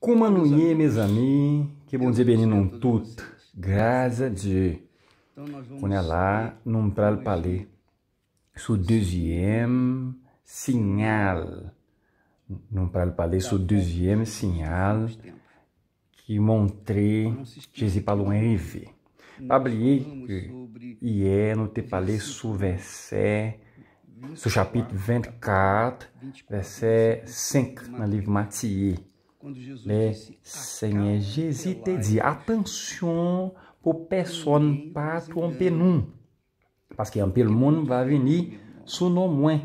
Como nouye, meus amigos, que bom dia, Benin, um tudo. Graças a Deus. On est là, nous allons parler sur le deuxième signal. Nous allons parler sur le tá, tá. deuxième signal que montrait Jésus parlou em rêve. Pas oublier que hier, é nous te parlé sur verset, sur chapitre 24, verset 5, na livre Matthieu. Les Seigneur Jesus te dit, attention por pessoa para tromper nous. Parce qu'un peu le monde va venir sous nos moins.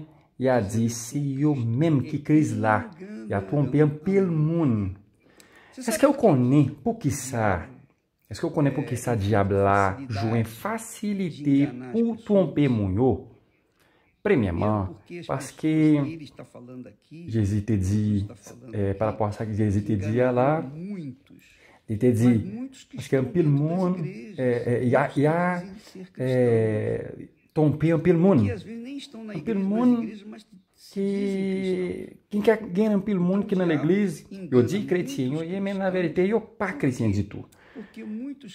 a dit, si yo même qui crise là, a trompé un peu le monde. que eu connaissez Por qui ça? est que vous connaissez pour é qui ça, diable là, joue une facilité premièrement, é é parce que Jésus te dit, é, para a que Jesus te dia lá, ele te diz, acho que é um pelo mundo, é, e há, e há é, tompe um pelo mundo, um pelo que quem quer ganhar um é pelo mundo que na então, igreja, eu digo cristão, e na verdade eu pá cretinho de tudo.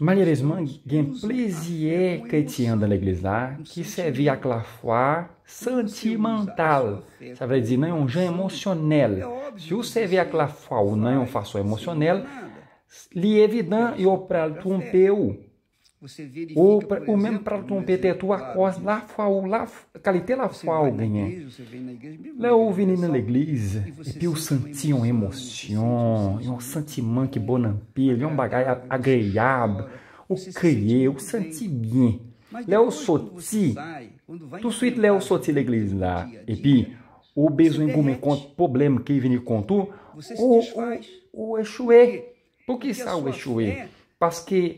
Malheureusement, gameplaisier chrétien dans l'église-là, qui servit à la foi sentimental. Ça veut dire, não é um jeito emocional. É Se vous servez à la foi ou não é uma façon émotionnelle, li évident, eu pral ou o membro para competir a coisa lá foi lá qualité lá qual ganha lá o na igreja é e pio sentir uma emoção um sentimento que bom e um assim. bagulho agregável o crier o sentir bem lá o sorti tu suíte lá o sorti na igreja lá e pi o bezo em gume problema que vem com tu o o o exuê por que está o exuê parce que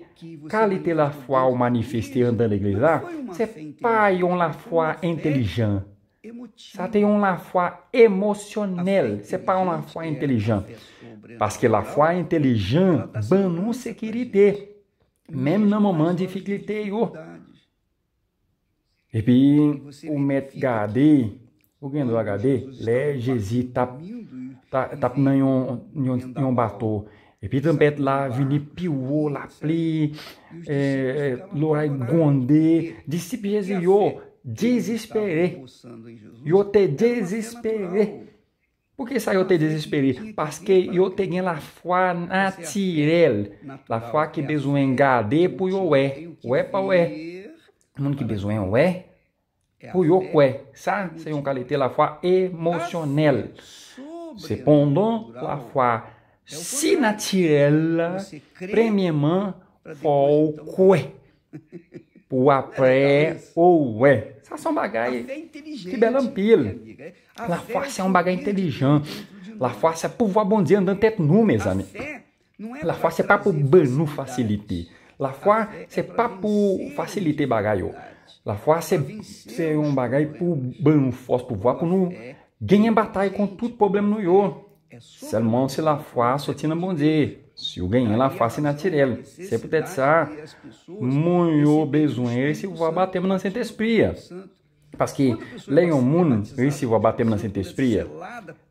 quand était la foi manifestée dans l'église là, c'est pas une la foi é intelligente. Ça c'est une la foi émotionnelle, c'est pas une la foi intelligente. Parce que la foi tá intelligente ban nous sécurité, même dans moment de difficulté. Et puis, ou o garder, ou o do HD, là, Jésus tá tá tape dans un bateau. Epi tambet la vini piwo, la pli, loray gonde, disip jesu yo, dizispere. Yo te dizispere. Pouke sa yo te dizispere? Paske yo te gen la fwa natirel. La fwa ki bezwen gade pou yo we. We pa we. Moun ki bezwen we, pou yo kwe. Sa, se yon kalite la fwa emosyonel. Sepondon, la fwa, É Sinatirella premieman qualque puapré ou então. é. Essa são bagagem é que belampila. La força é um bagagem inteligente. La força é pouvoir bom dia andando tête nous, mes amis. La força é para pour banu faciliter. La foi, é pas pour bagaio. La foi, é um bagagem pour banu force pouvoir pour nous ganhar batalha com tudo problema no yo irmão é se la fa sotina bonde. Se o ganhar la fa se natirelo. Se putetsa, muito besoin, se vá bater na Santa Espria. Parce que leiam mun, e se vá bater na Santa Espria,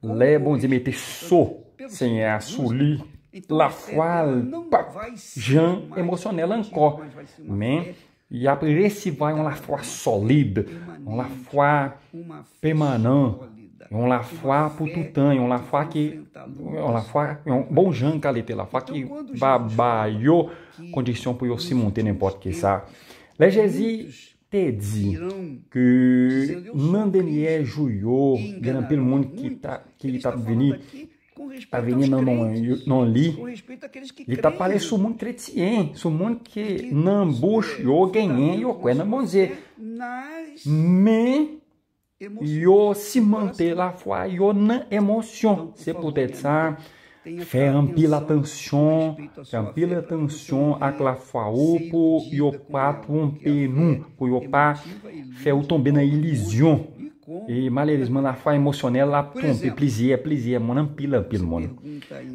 Lé bon de meter so, então, sem então, a suli, la foi, pa, jan emocionel encore. men, e a esse vai uma la foi solide, uma la foi permanente. yon la fwa pou toutan, yon la fwa ki yon la fwa, yon bon jan kalete la fwa ki baba yo kondisyon pou yo simonte ne pot ke sa lejezi te di ki nan denye ju yo genan pil moun ki ta ki li ta veni ta veni nan li li ta pale sou moun kretien sou moun ki nan bouch yo genyen yo kwen nan bonze men yo se mante la foi, yo nan emosyon. Então, se pou det sa, fe anpil atensyon, fe tensão, a ak la foi ou pou yo quatro um penum, pou yo pa fe o tombe na ilusão. E malerizman la fwa emosyonel la tombe, plizye, plizye, moun anpil anpil moun.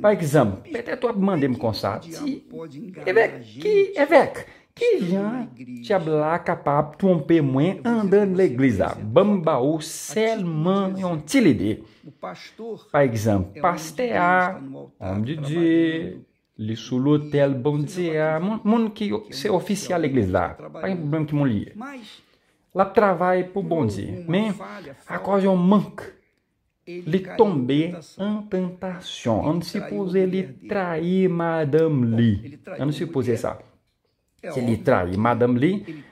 Par ekzamp, até tu ap mande m konsa, ti, que, ki é evek, que já te ablaca de tromper mãe andando na igreja bambaú selman e ontilide par exemple pastear homem de dia lhe sul hotel bom dia mundo que é se oficial na igreja um problema que mulher lá trabalha por bom dia mas a coisa é um manque lhe tombe em tentação. não se pôs ele trair Madame Lee. não se pôs essa. É ele trai Madame Lee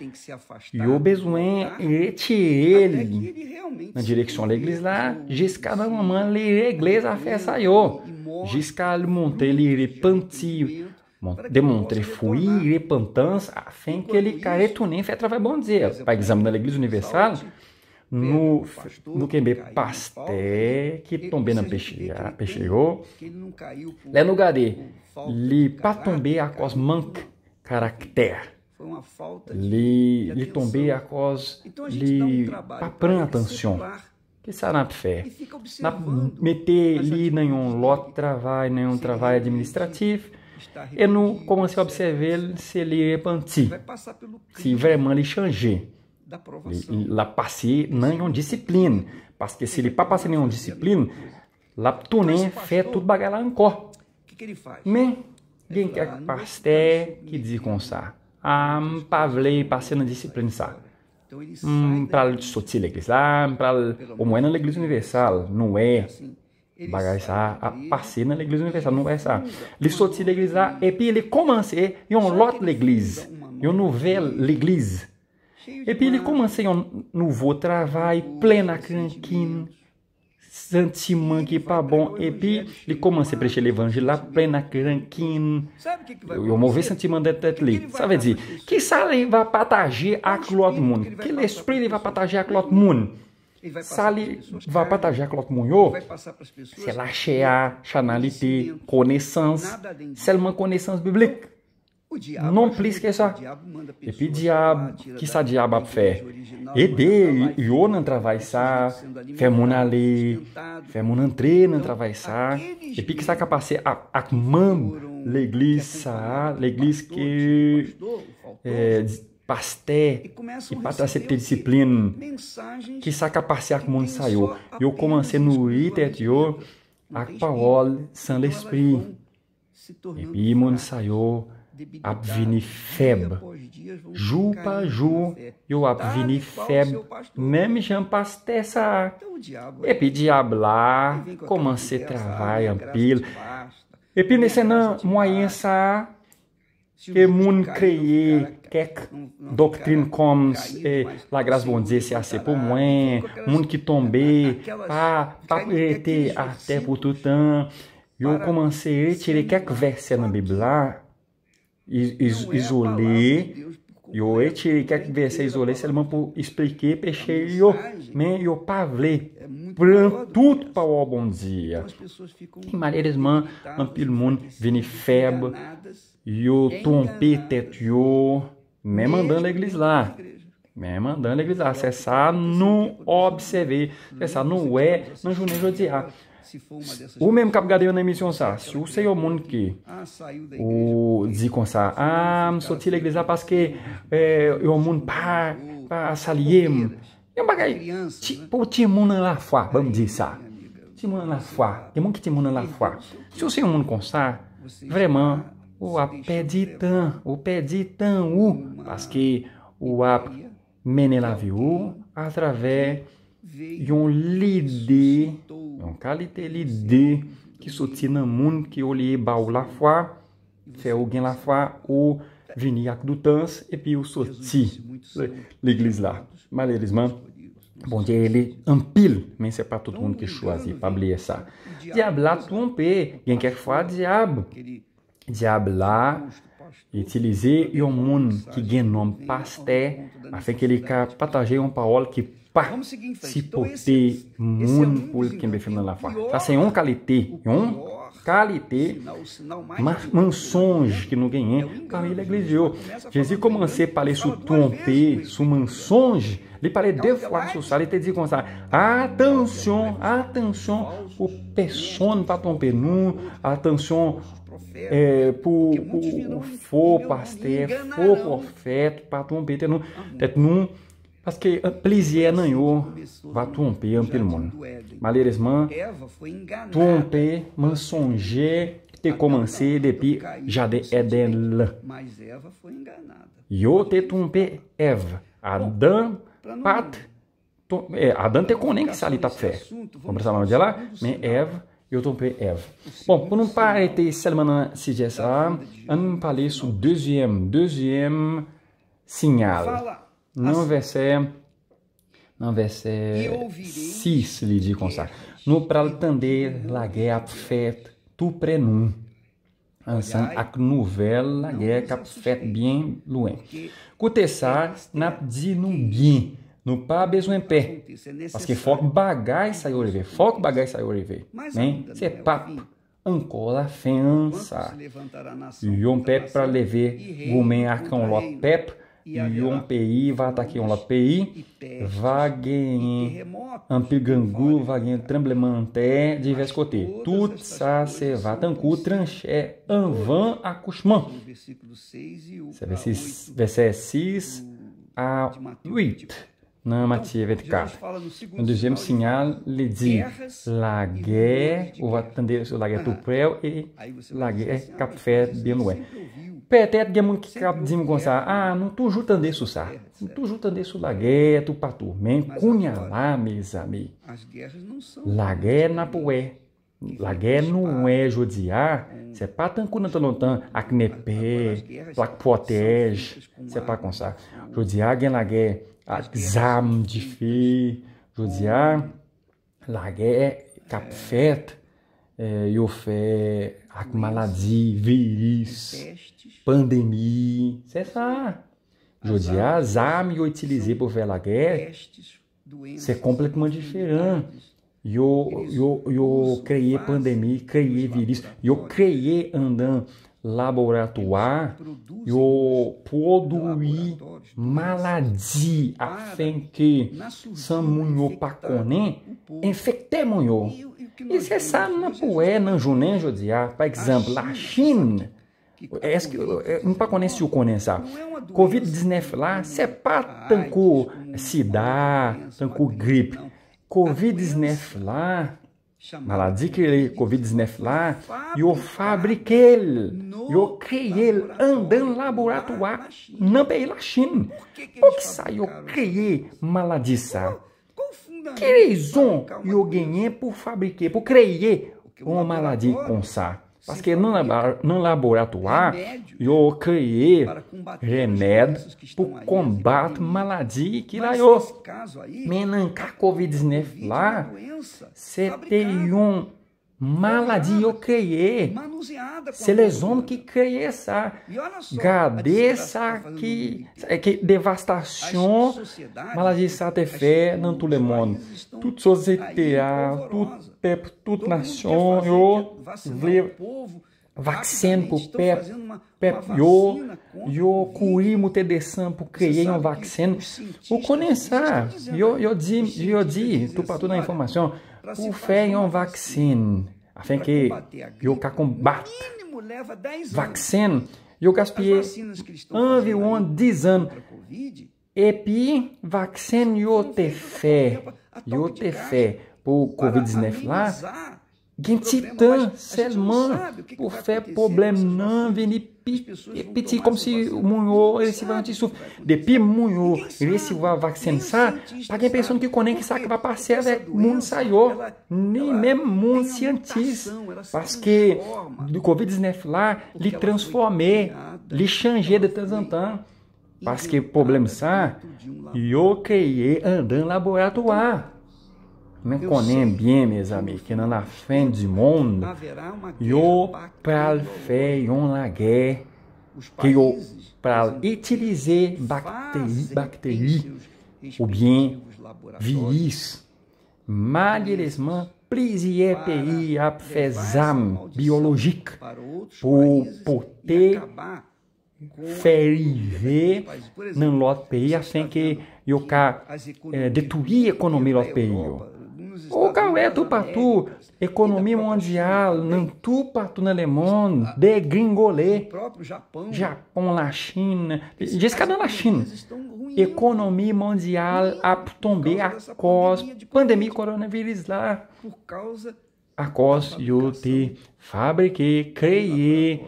e o besoin retire tá? ele na direção da igreja lá a mamãe lhe igreja a fé saiu. yo jusqu'à le monter lire pantil demontre fui repentance afim que ele nem fé travail bom dia para examinar a igreja universal no, no quembe pasté né? que tombe na peixeira peixeiro lá no gade li para tomber a cos manque caractère. Foi uma falta de li, tombei a cos, então a li um papran atenção. Que sará fé. Na, meter li nenhum lot trabalho, nenhum trabalho administrativo. E não, como se observar se ele é repanti. Se vraiment li changer. lá passer nenhum discipline. porque se ele não passer nenhum discipline, fé tudo então fait tout bagarre encore. Que que ele faz? Mais gen kak pastè ki di kon sa. A, pa vle, pa se nan disiplen sa. Hmm, pra l'isoti le glis la, pra l'omoè nan le glis universal, nou e, bagay sa, pa se nan le glis universal, nou e sa. L'isoti le glis la, epi le komanse, e yon lot le glis, yon nouvel le glis, epi le komanse yon nouvo travay, plen akrenkin, saint que qui pas bon. Et puis, il commence à prêcher plena là, plein à cranquine. Il mauvais sentiment de tête Ça veut dire, qui ça il va partager avec l'autre monde? Quel esprit il va partager avec a monde? Ça, il va partager avec l'autre monde. C'est la chair, chanalité, connaissance, seulement connaissance biblique. Non plisquesa epi diab kisa diab ap fe ede yo nan travay sa fe moun ale fe moun antre nan travay sa epi kisa ka pase ap ak mam l'eglis sa l'eglis ke eh, pasté e pata se te disiplin kisa ka pase ak moun sa Eu comecei no nou itet yo ak parol san l'esprit epi moun sa yo Apvinifeb, Jupa Ju tá? então, e é ah, o Apvinifeb, même Jean essa. E puis diable lá, comment se travaille E puis nesse não, moyen ça, que moun créé que doctrine comme é, eh, la grâce bon dizer se assez pour moi, moun qui tombe. pas, pas prêté à terre Eu comecei a retirar quelques versículos na Bíblia isolé. E hoje quer que você isolé, se alemão por expliquei, pechei, me e pavlé. pronto, tudo para o bom dia. E maneiras man, man pelo mundo, vini febre, e o tompe tetio, me mandando a igreja lá. Me mandando a igreja lá. Acessar, não observei. Acessar, não é, não de odiar. Ou menm kap gade yo nan emisyon sa Si ou se yo moun ki ah, Ou di kon sa A, msoti le gresa paske eh, Yo moun pa oh, salye Yon bagay Po ti moun nan la fwa, vam di sa Ti moun nan la fwa Ti moun ki ti moun nan la fwa Si ou se yo moun kon sa Vreman, ou ap pedi tan Ou pedi tan ou Paske ou ap menen la vi ou Atrave Yon lidi Don ka li te li de ki soti nan moun ki olie ba ou la fwa, se ou gen la fwa ou vini ak doutans, epi ou soti li glis la. Malerisman, bon de li anpil, men se pa tout moun ki chwazi, pa bliye sa. Diab la tonpe, gen kèk fwa diab. Diab la, itilize yon moun ki gen nom paste, afeke li ka pataje yon paol ki pate, participer monopolio que me filme lá fora. Tá sem c'est un um un qualité, mensonge que não ganhei, Para ele negligiou. Jesus começou a falar sobre tromper sobre mensonge, ele parlait duas vezes sobre isso, ele te dit comme atenção, atenção, attention, pour personne tá pas tromper atenção, attention é, por, o for pastor, for profeta, para tromper, não, é não parce que euh, plisier nan yo va trompe yon pil moun. Malerezman, trompe, mensonje, te komanse depi jade eden l. Yo te trompe eva, adam, pat, eh, adam te konen ki sa li Vamos pensar mais de lá, me eva, Ev, eu trompei Eva. Bom, pour ne pas arrêter seulement dans ce on va parler sur le deuxième, deuxième signal não versé, não versé, sis lhe de consar. No praltander lagué apfet tu prenum. Ansan ac nouvelle lagué cap fait bien loin. Cotessar nap di num bien. No pá besoin pé. Parce que foco bagay sa oreve. Foco bagay sa oreve. Né? É é se papo. Ancola e um pep para lever. Gomen arcão lot pep. Yon PI tá va attaquer on la PI, Vaguen gagner un peu gangou, va gagner un tremblement de terre divers côtés. Tout tipo, ça, c'est 6 a 8 normativa de carta. Quando James sinal lhe diz la guerre, ou atender o guerre tout près, e la café assim, ah, cap noé bien loin. peut que muito cap dizem com ça, ah, não tu juntando isso ça, é, não tu juntando isso la guerre é tout partout, mais cunha lá, mes amis. La na poé. La não é judiar, c'est pas tant a entend longtemps, acnepé, plaque protège, c'est pas comme ça. Judiar, gain la Zam de Fei, Josiá, eu Capfet, a eh, Iofé, Akmaladi, pandemia, Pandemi, Cessar. Jodiá, Zam e utilizei por lagé, se completa uma diferença. Eu, eu, eu criei pandemia, criei vírus, eu criei andando Laboratório, io produi a afin que samunho paconé infectemunho. E você sabe na poé, na junen, jodia, por exemplo, a China, tá é que é não para conhecer o conhecer. Covid-19 lá, é se é para sida, tanco gripe. Covid-19 lá, maladie que Covid-19 lá, eu fabriquei, eu criei, andando laboratório, não pei la China. Por que sai eu criei maladie Que razão eu ganhei por fabriquei, por criar uma maladie com sa. Porque no, no laboratório, eu criei remédio para combate maladia que é lá eu. Menancar Covid-19 lá, um Maladio crer, Selezom que creiessa. Gadeça tá que é que devastação. Maladio sate fé não tu le Tudo Toute société, tout tudo toute nation, yo vle vaccine pour peuple, peuple yo yo curir mute desan pour créer um vaccine. O conhecer, eu yo di, yo di, tu para toda na informação. O fé em uma a afim que eu cá combate. Vaccine, eu gaspie ano on dizan. Epi vaccine eu te fé, eu te fé. Por Covid-19 lá, Gentitan, seulement, pour faire problème, non, venir petit, como se o munhô recebeu antissurf. Depi munho recebeu a vacina, ça, para quem pensou que conecta, ça que vai é é passar, velho, é mundo saiu, nem mesmo mundo cientista, Porque que do Covid-19 lá, lhe transformei, lhe changei de Tanzantan. Porque o problema, ça, eu criei andando laboratório. men konen byen, me zami, ke nan la fen di moun, yo pral feyon la ge, ke yo pral itilize bakteri, ou byen viis, ma li lesman pliziye peyi ap fezam biologik, pou pote ferive nan lot peyi, asen ke yo ka detuye konomi lot peyi yo. O Cauê Tupatu, economia então, mundial, não na Lemon, de gringolê. próprio Japão. Japão, China. Diz que é na China. Economia mundial a tomber a cos, pandemia coronavírus lá. Por causa a cos eu te fabriquei, criei,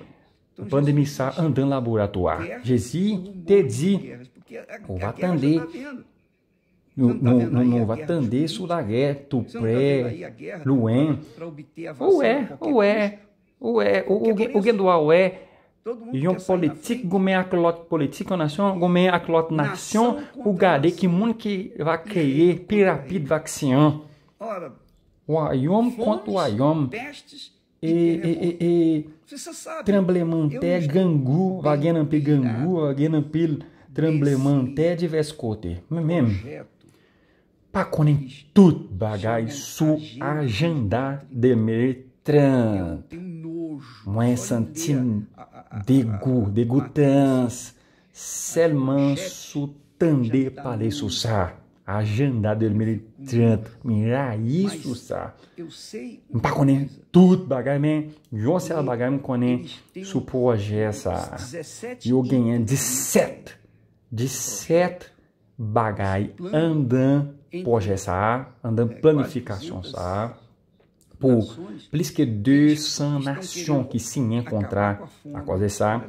então, pandemia andando laboratório. Jesi, tedi, o é atender no, no, no, Vatandê, Sulagué, Tupé, Luém. Ou é, ou é, ou é, ou Guendual é. E um político, a aclote político nação, a aclote nação, o gade que mundo que vai querer pirapide vaccin. O ayom contra o ayom. E, e, e, e tremblemanté, gangu, vaguenampi gangu, vaguenampil tremblemanté, diversos côtés. Mesmo. Pa konen tout bagay sou ajanda demere trant. Mwen san tin degu, degu trans, selman sou tande pale sou sa. Ajanda demere trant, mera yi sou sa. Pa konen tout bagay men, yon sel bagay mwen konen sou po aje sa. Yo genyen diset, diset bagay andan trant. Então, projet ça, dans é, planification ça, pour plus que 200 nations qui signent un contrat à cause de ça.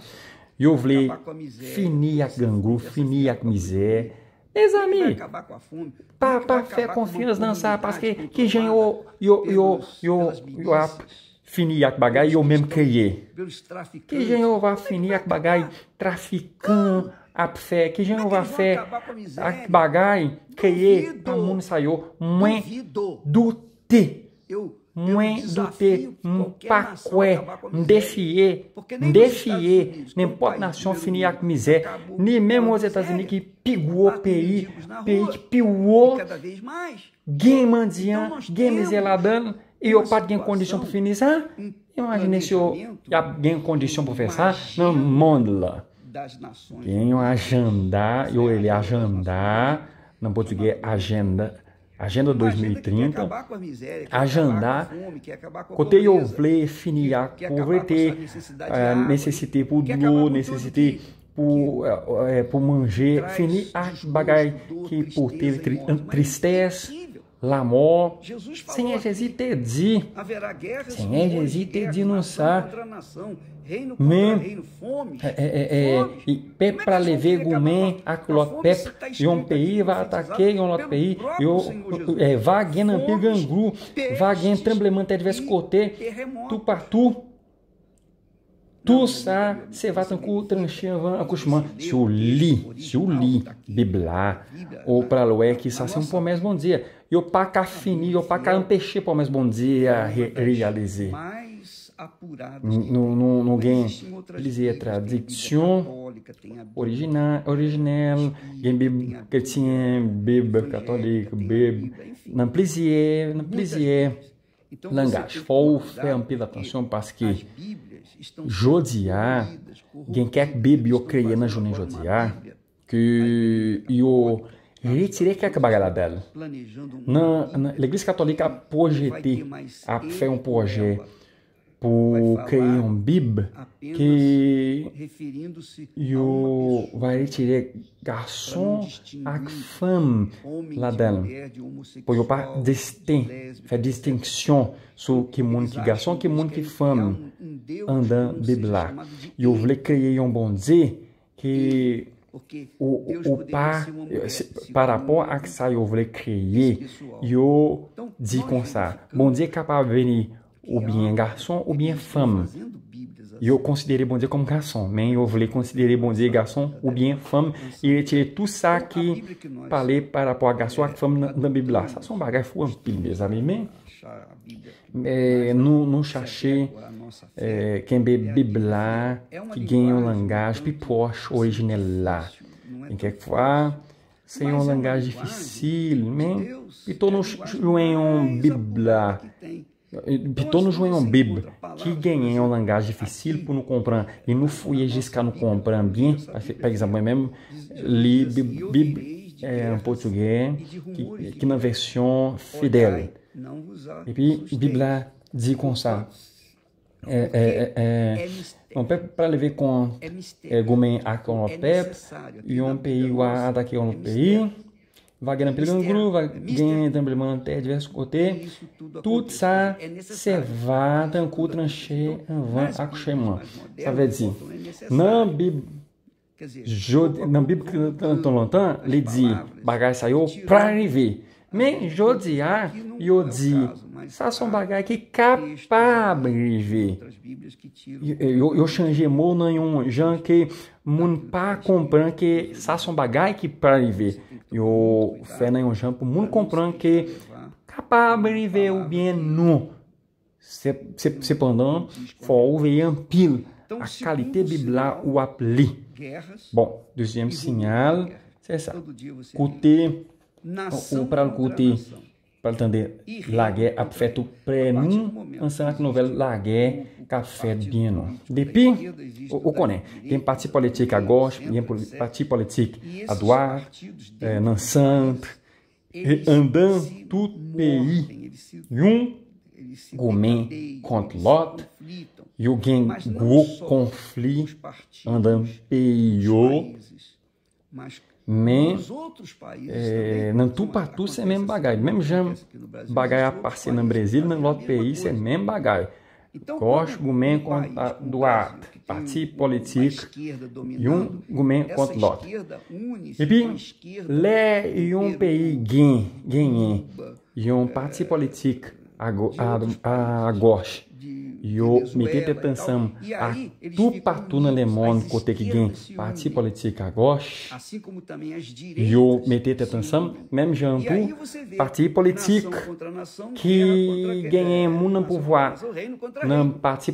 Yo vle fini ak gangou, fini ak mizè. Mes ami, pa, pa fè konfians nan sa, que ki jen yo, yo, yo, yo, yo ap fini ak bagay, yo menm kreye. Ki jen yo va finir ak bagay trafikan, apfé, que Jeová é fé, bagai, a pamun saiu, muen do te. Eu Muen do te, mpacué, defié, nem pode nação finir a misé nem mesmo os États-Unis que pigou então o pays, que pigou, quem mandiam, quem miseladando, e o pai tem condição para finir, ah? Imagine se alguém tem condição para pensar, não manda lá das nações. Tem agendar, eu é ele agendar, no português agenda, agenda 2030. Agendar, acabar com a miséria, agendar, côté eu por finir à por é, manger, finir a bagai que por ter tristeza. Lamor, Sem hésiter de. Haverá guerra, sem hésiter de não sa. Men. pé é, é, é, para lever gomen a tá e um pei va ataque yon lot pei. Yo vagen ampi gangru. Vagen tremblement adverse côté. Tu partout. Tout ça, c'est votre cours Si eu li, se eu li Biblia, ou para l'oué que ça c'est um pomés bom dia. Eu para o eu para campechê mais bom dia, realizei. Ninguém dizia tradição original, original, bib chrétien, bib católico, bib, não plisei, não plisei, Langage. Faut faire un peu d'attention Jodiá, quem quer beber ou crer na Junin Jodiá, que eu retirei que é a bagala dela. Na, na Igreja Católica, a projetar a fé um projeto pou kreye yon bib ki yo vare tire gason ak fam la del pou yo pa disten, fe distensyon sou ki moun ki gason, ki moun ki fam um, um an dan bib la yo vle kreye yon bonze ki e, ou pa eh, para pou ak sa yo vle kreye yo di kon sa bonze kapab veni O Bin é garçom, o Bin é fama. E eu considerei bom dizer como garçom. Man, eu falei, considerei bom dizer garçom, o Bin é fama. E eu tirei tu saque, falei para pôr garçom, a fama na Bíblia. Só são bagagem, fuma, pílimes, amém? É, no, no chachê, é, quem bebe Bíblia, que ganha o langage, pipoche, hoje né lá. Quem quer que sem um langage difícil, de e todos mundo em um Bíblia. Pitonu joem um bib, que ganhei uma langage difícil para não comprar E não fui jusqu'à no comprar bem Par exemplo mesmo li bib, é, em português, que, que na versão fidel. E puis, Bíblia diz com isso. É, é, é, é, um para levar com é, gomen a com o pep, e um pei igual a daqui um pei vai ganhar pelo gru também mano até diversos cotê tudo sa se vá tan cu tranche van acuche mano tá vendo sim não bib jode não bib tanto lontan lhe diz bagai saiu para ver me jodiar e odie. Sasson bagai que capable. Eu, eu changei mon nenhum é jan que mun pa compran que sasson bagai que prive. Eu fé nenhum é jan por mun compran que capable o bien nu. Cependant, for ver ampil então, a qualité bibla o apli. Bom, deuxième signal, c'est ça. Côté nação o Pralcuti para entender la guerra afeta o prenum pensando que novela la guerra café dino depi o, o coné tem parte política gosto tem parte política aduar é, nansant andam tudo pei um gomen cont lot e o gen gu andam pi mas Mem, eh, é assim. Nos outros países é, também, não você é mesmo bagai mesmo já bagai a parceira no Brasil no outro país é mesmo bagai gosto gomen contra do ar partido político e um gomen contra o e bem lé e um país gin gin e um partido eh, político a gosto Io metete atenção a tupatuna lemon kotekigin parti politika atenção mesmo metete pensam mem jampu parti politik ki ganhem munam pouvoir nam parti E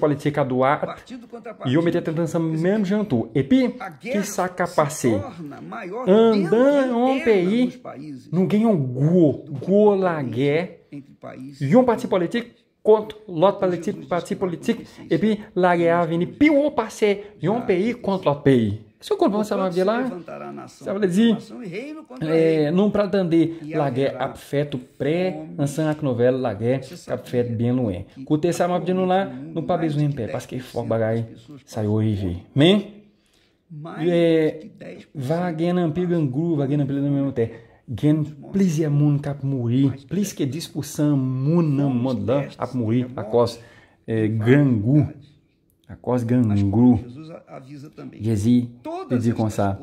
Eu meti metete pensam mesmo jantu epi que saca passe. Andan um país, não ganham go, go la guerra. E um partido político kont lot pati politik epi lage avini pi ou pa se yon peyi kont la peyi. Se konpon sa mabdi la, sa wale dizi, nou pradande lage ap feto pre ansan ak novelo lage kap feto ben lwen. Kote sa mabdi nou la, nou pa bezwen pe, paske fok bagay sayo orive. Men, vage nan pi gangu, vage nan pi nan memote, Gen plizia é mun cap muri, plis que dispusan mun nam modla ap muri, acos eh, grangu, acos gangru. Jezi, pedi com sa.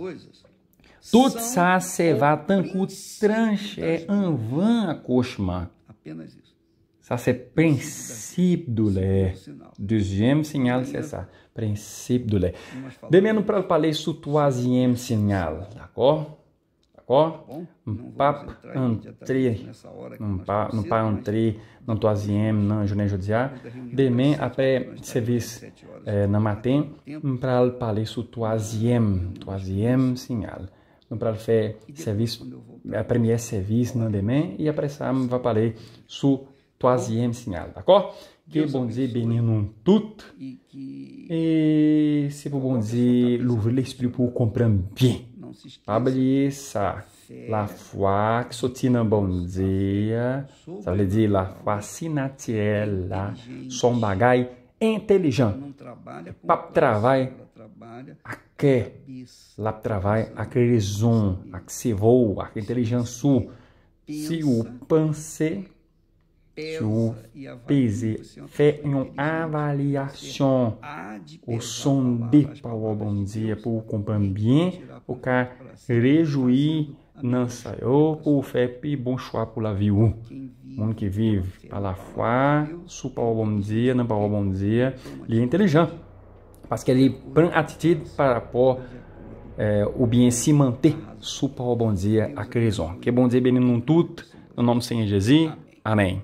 Tout sa se va tanku tranche anvan a cochma. só c'est princípio do lé. Deuxième signal, c'est ça. Princípio do lé. para menos para parler sur troisième signal, d'accord? Jacó, Mpá, Antri, Mpá, Antri, não Nanjunem Jodiá, Bemem, Apé, Sevis, Namatem, Mpral, Paleço, Tuaziem, Tuaziem, Sinhal. Mpral, Fé, Sevis, a Premier na Nandemem, e apressar, Vapalei, Su, Tuaziem, sinal, d'accord? Que bom dizer, Beninum, tout. Et c'est pour bon dizer, l'ouvrir l'esprit pour comprendre bien. Não se esqueça. La foi, que sotina bom dia. Ça veut la foi sinatiela. É Som bagai inteligente. Não trabalha com lá travai. Aque. Lap travai. a zoom. Aque se voa. que inteligente. Se o pense pese, fait une avaliation au de para bom dia, pour comprendre bien, o cara réjouir não saiu pour faire puis bon choix pour la vie. O mundo que vive para la foi, sou para bom dia, não para bom dia, ele é inteligente, parce qu'il prend attitude par rapport eh, é, o bem se manter. Supa o bom dia a Crison. Que bom dia, menino, tudo. No nome do Senhor Jesus. Amém.